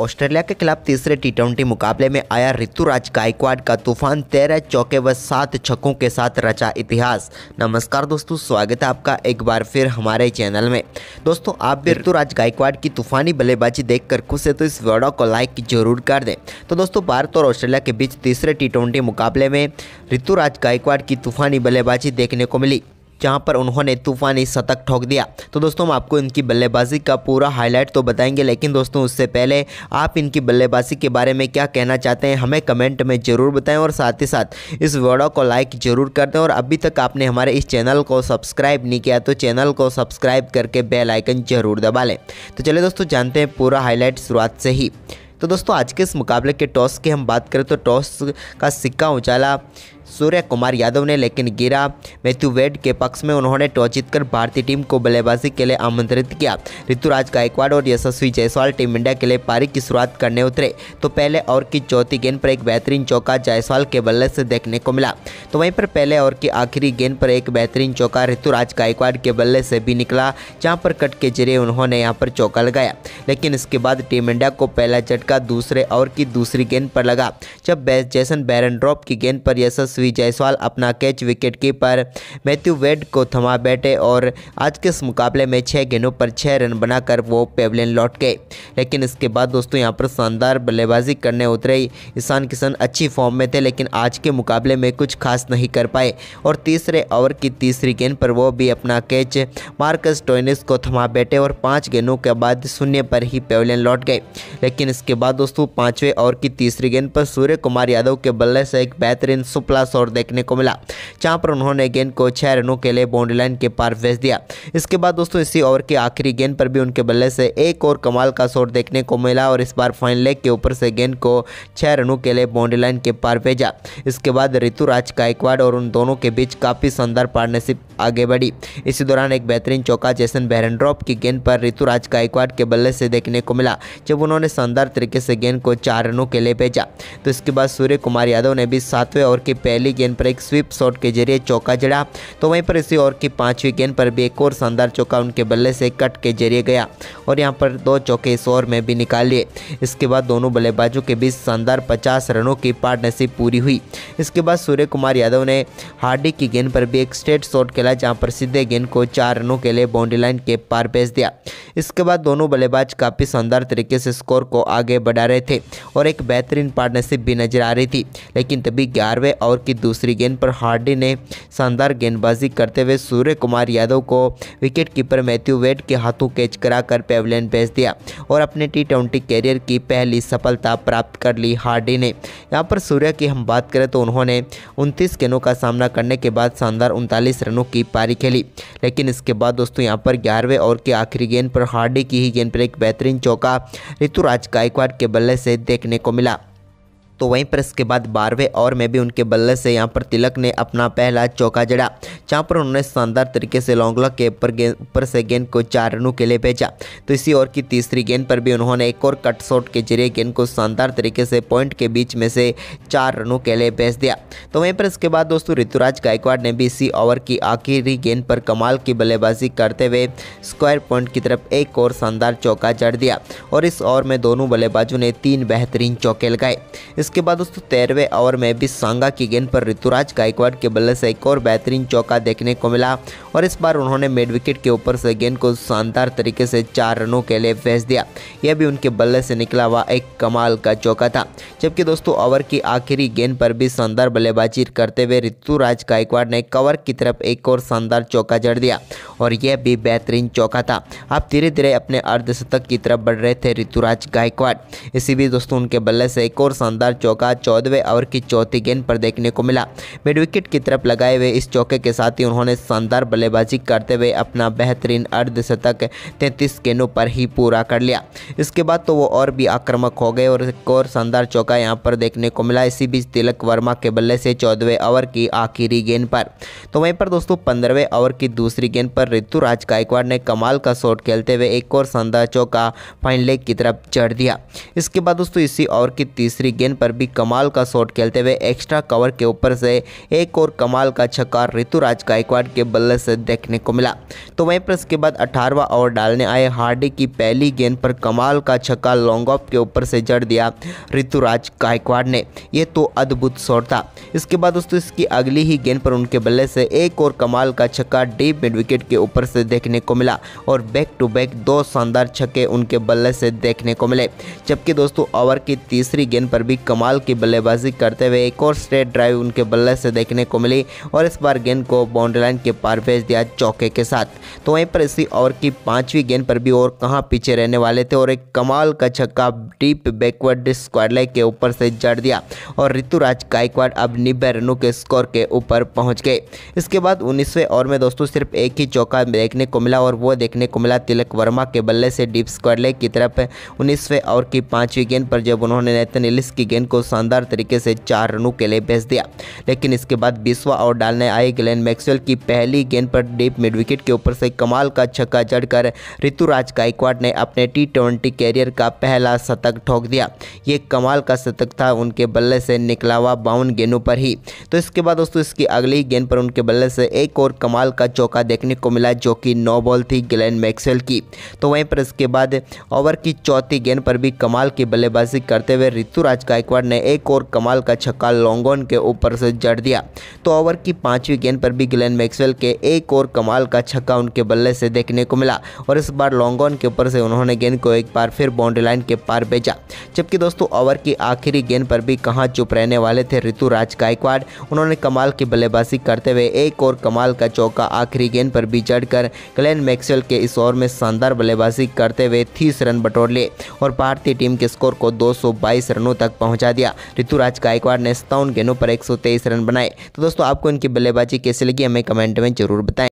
Australia के खिलाफ तीसरे टी ट्वेंटी मुकाबले में आया ऋतुराज गायकवाड का तूफान तेरह चौके व सात छक्कों के साथ रचा इतिहास नमस्कार दोस्तों स्वागत है आपका एक बार फिर हमारे चैनल में दोस्तों आप भी ऋतुराज गायकवाड की तूफानी बल्लेबाजी देख कर खुश है तो इस वीडियो को लाइक जरूर कर दें तो दोस्तों भारत और ऑस्ट्रेलिया के बीच तीसरे टी मुकाबले में ऋतुराज गायकवाड की तूफानी बल्लेबाजी देखने को मिली जहां पर उन्होंने तूफानी शतक ठोक दिया तो दोस्तों हम आपको इनकी बल्लेबाजी का पूरा हाईलाइट तो बताएंगे लेकिन दोस्तों उससे पहले आप इनकी बल्लेबाजी के बारे में क्या कहना चाहते हैं हमें कमेंट में ज़रूर बताएं और साथ ही साथ इस वीडियो को लाइक ज़रूर कर दें और अभी तक आपने हमारे इस चैनल को सब्सक्राइब नहीं किया तो चैनल को सब्सक्राइब करके बेल आइकन ज़रूर दबा लें तो चलिए दोस्तों जानते हैं पूरा हाईलाइट शुरुआत से ही तो दोस्तों आज के इस मुकाबले के टॉस की हम बात करें तो टॉस का सिक्का उछाला सूर्य कुमार यादव ने लेकिन गिरा मैथ्यू वेड के पक्ष में उन्होंने टॉस जीतकर भारतीय टीम को बल्लेबाजी के लिए आमंत्रित किया ऋतुराज गायकवाड़ और यशस्वी जायसवाल टीम इंडिया के लिए पारी की शुरुआत करने उतरे तो पहले ओवर की चौथी गेंद पर एक बेहतरीन चौका जायसवाल के बल्ले से देखने को मिला तो वहीं पर पहले ओवर की आखिरी गेंद पर एक बेहतरीन चौका ऋतुराज गायकवाड़ के बल्ले से भी निकला जहाँ पर कट के जरिए उन्होंने यहाँ पर चौका लगाया लेकिन इसके बाद टीम इंडिया को पहला झटका दूसरे ओवर की दूसरी गेंद पर लगा जब जैसन बैरन ड्रॉप की गेंद पर यशस्वी यशस्वी जायसवाल अपना catch wicket keeper Matthew Wade को थमा बैठे और आज के इस मुकाबले में छः गेंदों पर छः रन बनाकर वो पेवलियन लौट गए लेकिन इसके बाद दोस्तों यहाँ पर शानदार बल्लेबाजी करने उतरे ईशान किशन अच्छी फॉर्म में थे लेकिन आज के मुकाबले में कुछ खास नहीं कर पाए और तीसरे ओवर की तीसरी गेंद पर वो भी अपना कैच मार्कस टोइनिस को थमा बैठे और पाँच गेंदों के बाद शून्य पर ही पेवलियन लौट गए लेकिन इसके बाद दोस्तों पाँचवें ओवर की तीसरी गेंद पर सूर्य कुमार यादव के बल्ले से एक बेहतरीन सुपला शोर देखने को मिला जहां पर उन्होंने गेंद को छह रनों के लिए बाउंड्री लाइन के पार भेज दिया इसके बाद दोस्तों इसी ओवर की आखिरी गेंद पर भी उनके बल्ले से एक और कमाल का शोर देखने को मिला और इस बार फाइन लेग के ऊपर से गेंद को छह रनों के लिए बाउंड्री लाइन के पार भेजा इसके बाद ऋतु राज गायकवाड़ और उन दोनों के बीच काफ़ी शानदार पार्टनरशिप आगे बढ़ी इसी दौरान एक बेहतरीन चौका जैसन बहरनड्रॉप की गेंद पर ऋतु राज गायकवाड़ के बल्ले से देखने को मिला जब उन्होंने शानदार तरीके से गेंद को चार रनों के लिए भेजा तो इसके बाद सूर्य कुमार यादव ने भी सातवें ओवर की पहले पहली गेंद पर एक स्विप शॉट के जरिए चौका जड़ा तो वहीं पर इसी ओवर की पांचवी गेंद पर भी एक और शानदार चौका उनके बल्ले से कट के जरिए गया और यहाँ पर दो चौके इस ओवर में भी निकाल लिए इसके बाद दोनों बल्लेबाजों के बीच शानदार पचास रनों की पार्टनरशिप पूरी हुई इसके बाद सूर्य कुमार यादव ने हार्दिक की गेंद पर भी एक स्ट्रेट शॉट खेला जहाँ पर सीधे गेंद को चार रनों के लिए बाउंड्री लाइन के पार भेज दिया इसके बाद दोनों बल्लेबाज काफ़ी शानदार तरीके से स्कोर को आगे बढ़ा रहे थे और एक बेहतरीन पार्टनरशिप भी नजर आ रही थी लेकिन तभी ग्यारहवें और की दूसरी गेंद पर हार्डी ने शानदार गेंदबाजी करते हुए सूर्य कुमार यादव को विकेट कीपर मैथ्यू वेट के हाथों कैच कराकर पेवलियन भेज दिया और अपने टी ट्वेंटी कैरियर की पहली सफलता प्राप्त कर ली हार्डी ने यहाँ पर सूर्य की हम बात करें तो उन्होंने उनतीस गेंदों का सामना करने के बाद शानदार उनतालीस रनों की पारी खेली लेकिन इसके बाद दोस्तों यहाँ पर ग्यारहवें ओवर के आखिरी गेंद पर हार्डी की ही गेंद पर एक बेहतरीन चौका ऋतुराज गायकवाड़ के बल्ले से देखने को मिला तो वहीं पर इसके बाद बारहवें ओवर में भी उनके बल्ले से यहाँ पर तिलक ने अपना पहला चौका जड़ा जहाँ पर उन्होंने शानदार तरीके से लॉन्गलॉक के ऊपर गेंद ऊपर से गेंद को चार रनों के लिए भेजा तो इसी ओवर की तीसरी गेंद पर भी उन्होंने एक और कट शॉट के जरिए गेंद को शानदार तरीके से पॉइंट के बीच में से चार रनों के लिए भेज दिया तो वहीं पर इसके बाद दोस्तों ऋतुराज गायकवाड़ ने भी इसी ओवर की आखिरी गेंद पर कमाल की बल्लेबाजी करते हुए स्क्वायर पॉइंट की तरफ एक और शानदार चौका जड़ दिया और इस ओवर में दोनों बल्लेबाजों ने तीन बेहतरीन चौके लगाए इस इसके बाद दोस्तों तेरहवें ओवर में भी सांगा की गेंद पर ऋतुराज गायकवाड़ के बल्ले से एक और बेहतरीन चौका देखने को मिला और इस बार उन्होंने मिड विकेट के ऊपर से गेंद को शानदार तरीके से चार रनों के लिए भेज दिया यह भी उनके बल्ले से निकला हुआ एक कमाल का चौका था जबकि दोस्तों ओवर की आखिरी गेंद पर भी शानदार बल्लेबाजी करते हुए ऋतुराज गायकवाड़ ने कवर की तरफ एक और शानदार चौका जड़ दिया और यह भी बेहतरीन चौका था अब धीरे धीरे अपने अर्धशतक की तरफ बढ़ रहे थे ऋतुराज गायकवाड़ इसी भी दोस्तों उनके बल्ले से एक और शानदार चौका चौदहवें ओवर की चौथी गेंद पर देखने को मिला मिड विकेट की तरफ लगाए हुए इस चौके के साथ ही उन्होंने शानदार बल्लेबाजी करते हुए अपना बेहतरीन अर्धशतक तैंतीस गेंदों पर ही पूरा कर लिया इसके बाद तो वो और भी आक्रमक हो गए और एक और शानदार चौका यहाँ पर देखने को मिला इसी बीच तिलक वर्मा के बल्ले से चौदहवें ओवर की आखिरी गेंद पर तो वहीं पर दोस्तों पंद्रहवें ओवर की दूसरी गेंद पर ऋतुराज गायकवाड़ ने कमाल का शॉट खेलते हुए एक और शानदार चौका फाइनल लेग की तरफ चढ़ दिया इसके बाद दोस्तों इसी ओवर की तीसरी गेंद पर पर भी कमाल का शॉट खेलते हुए एक्स्ट्रा कवर के ऊपर से एक और कमाल का छक्का ऋतुराज गायकवाड़ के बल्ले से देखने को मिला तो वहीं पर इसके बाद अठारहवा ओवर डालने आए हार्डी की पहली गेंद पर कमाल का छक्का लॉन्ग ऑफ के ऊपर से जड़ दिया ऋतुराज गायकवाड़ ने यह तो अद्भुत शॉट था इसके बाद दोस्तों इसकी अगली ही गेंद पर उनके बल्ले से एक और कमाल का छक्का डीप मिड विकेट के ऊपर से देखने को मिला और बैक टू बैक दो शानदार छक्के उनके बल्ले से देखने को मिले जबकि दोस्तों ओवर की तीसरी गेंद पर भी कमाल की बल्लेबाजी करते हुए एक और स्ट्रेट ड्राइव उनके बल्ले से देखने को मिली और इस बार गेंद को बाउंड्री लाइन के पार भेज दिया चौके के साथ तो वहीं पर इसी ओवर की पांचवी गेंद पर भी और कहाँ पीछे रहने वाले थे और एक कमाल का छक्का डीप बैकवर्ड स्क्वाड के ऊपर से जड़ दिया और ऋतुराज गायकवाड अब निबे रनों के स्कोर के ऊपर पहुंच गए इसके बाद उन्नीसवें ओवर में दोस्तों सिर्फ एक ही चौका देखने को मिला और वो देखने को मिला तिलक वर्मा के बल्ले से डीप स्क्वाड की तरफ उन्नीसवें ओवर की पांचवी गेंद पर जब उन्होंने नेतन की गेंद गेंद को शानदार तरीके से चार रनों के लिए भेज दिया लेकिन इसके बाद बीसवा और डालने आए ग्लेन मैक्सवेल की पहली गेंद पर डीप मिड विकेट के ऊपर से कमाल का छक्का जड़कर ऋतुराज गायकवाड़ ने अपने टी ट्वेंटी कैरियर का पहला शतक ठोक दिया ये कमाल का शतक था उनके बल्ले से निकला हुआ बावन गेंदों पर ही तो इसके बाद दोस्तों इसकी अगली गेंद पर उनके बल्ले से एक और कमाल का चौका देखने को मिला जो कि नौ बॉल थी ग्लेन मैक्सवेल की तो वहीं पर इसके बाद ओवर की चौथी गेंद पर भी कमाल की बल्लेबाजी करते हुए ऋतुराज गायकवाड़ गायकवाड़ ने एक और कमाल का छक्का लॉन्गोन के ऊपर से जड़ दिया तो ओवर की पांचवी गेंद पर भी ग्लेन मैक्सवेल के एक और कमाल का छक्का उनके बल्ले से देखने को मिला और इस बार लॉन्गोन के ऊपर से उन्होंने गेंद को एक बार फिर बाउंड्री लाइन के पार भेजा जबकि दोस्तों ओवर की आखिरी गेंद पर भी कहाँ चुप रहने वाले थे राज गायकवाड़ उन्होंने कमाल की बल्लेबाजी करते हुए एक और कमाल का चौका आखिरी गेंद पर भी जड़कर ग्लेन मैक्सवेल के इस ओवर में शानदार बल्लेबाजी करते हुए तीस रन बटोर लिए और भारतीय टीम के स्कोर को 222 रनों तक पहुंचा पहुंचा दिया ऋतुराज गायकवाड़ ने सत्तावन गेंदों पर एक रन बनाए तो दोस्तों आपको इनकी बल्लेबाजी कैसे लगी हमें कमेंट में जरूर बताएं